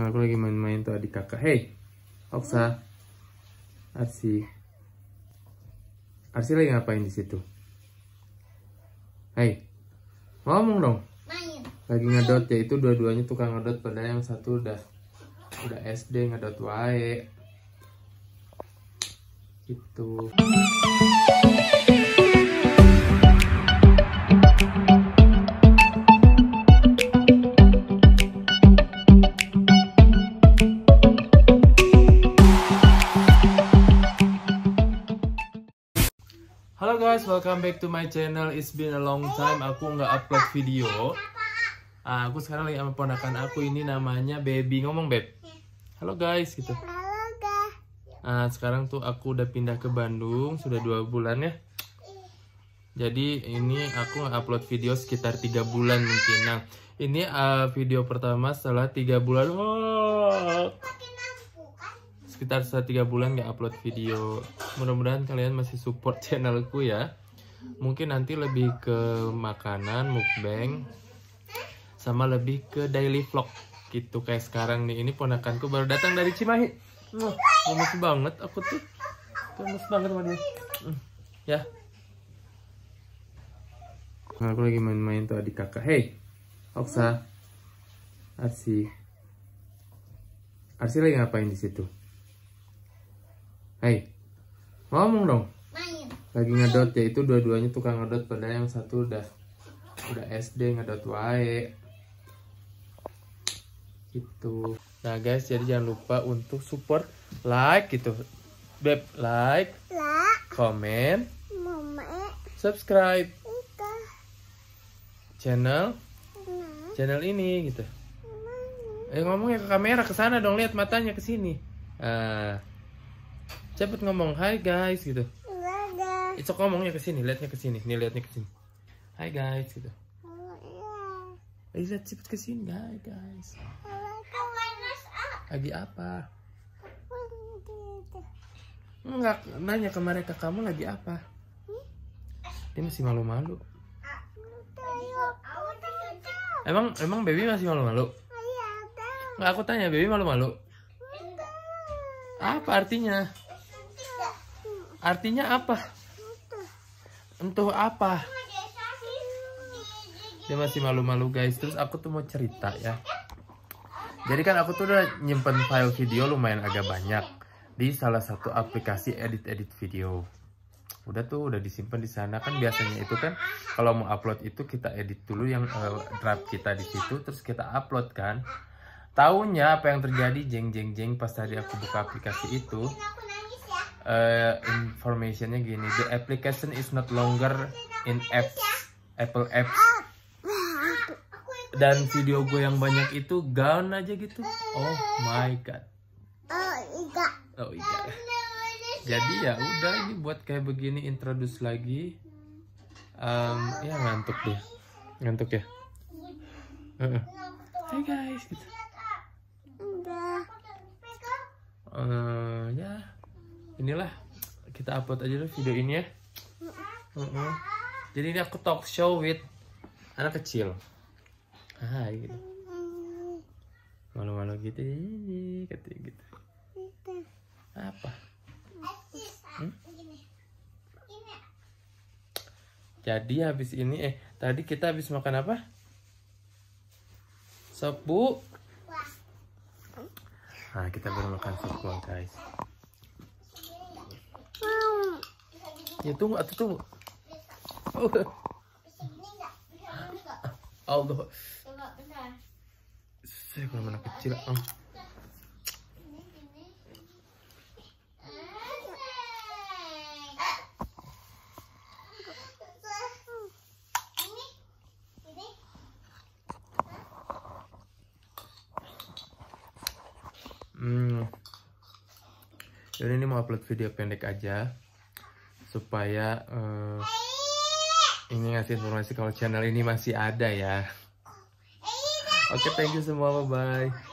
Nah, aku lagi main-main tuh adik kakak. Hey, Oksa. Arsi. Arsi lagi ngapain di situ? Hey, ngomong dong. Main. Lagi ngedot ya, itu dua-duanya tukang ngedot. Padahal yang satu udah udah SD ngedot wae. Gitu. Halo guys, welcome back to my channel. It's been a long time aku nggak upload video. Ah, aku sekarang lagi sama ponakan aku ini namanya Baby. Ngomong beb. Halo guys, gitu. Nah, sekarang tuh aku udah pindah ke Bandung sudah dua bulan ya. Jadi ini aku upload video sekitar tiga bulan mungkin. Nah, ini uh, video pertama setelah tiga bulan. Oh sekitar setelah 3 bulan gak upload video mudah-mudahan kalian masih support channelku ya mungkin nanti lebih ke makanan mukbang sama lebih ke daily vlog gitu kayak sekarang nih ini ponakanku baru datang dari Cimahi Wah, gemes banget aku tuh gemes banget sama dia hmm, ya nah, aku lagi main-main tuh adik kakak Hei, Oksa Arsi Arsi lagi ngapain di situ Hai, ngomong dong. Main. Lagi ngedot ya itu dua-duanya tukang ngedot pada yang satu udah udah SD ngedot wae. Gitu. Nah guys, jadi jangan lupa untuk support like gitu. Beb like, like. comment, Mama. subscribe Ito. channel Mama. Nah. channel ini gitu. Mama. Eh ngomong ya ke kamera ke sana dong lihat matanya ke sini. Uh, Cepet ngomong, hi guys" gitu. Iya. itu ngomongnya ke sini, lihatnya ke sini, nih lihatnya ke sini. "Hai guys" gitu. Iya. lihat cepet ke sini, guys". Ah. Lagi apa? nggak nanya ke mereka kamu lagi apa? Hmm? Dia masih malu-malu. Emang emang baby masih malu-malu? Iya, nggak aku tanya baby malu-malu. Apa artinya? Artinya apa? Entuh apa? Dia masih malu-malu guys. Terus aku tuh mau cerita ya. Jadi kan aku tuh udah nyimpen file video lumayan agak banyak di salah satu aplikasi edit-edit video. Udah tuh udah disimpan di sana kan biasanya itu kan kalau mau upload itu kita edit dulu yang uh, draft kita di situ terus kita upload kan. Taunya apa yang terjadi jeng jeng jeng pas tadi aku buka aplikasi itu uh, informationnya gini the application is not longer in apps Apple App dan video gue yang banyak itu gone aja gitu oh my god oh iya jadi ya udah ini buat kayak begini introduce lagi um, ya ngantuk deh ngantuk ya hey guys gitu uh, ya yeah inilah kita upload aja deh video ini ya uh -uh. jadi ini aku talk show with anak kecil hai gitu malu-malu gitu Gitu, gitu apa hmm? jadi habis ini eh tadi kita habis makan apa sepuk nah kita baru makan sepu guys Ya tunggu, atau tunggu. Oh. Allah. Saya kurang anak kecil. Oh. Hmm. Jadi ini mau upload video pendek aja supaya uh, ini ngasih informasi kalau channel ini masih ada ya. Oke, okay, thank you semua, bye bye.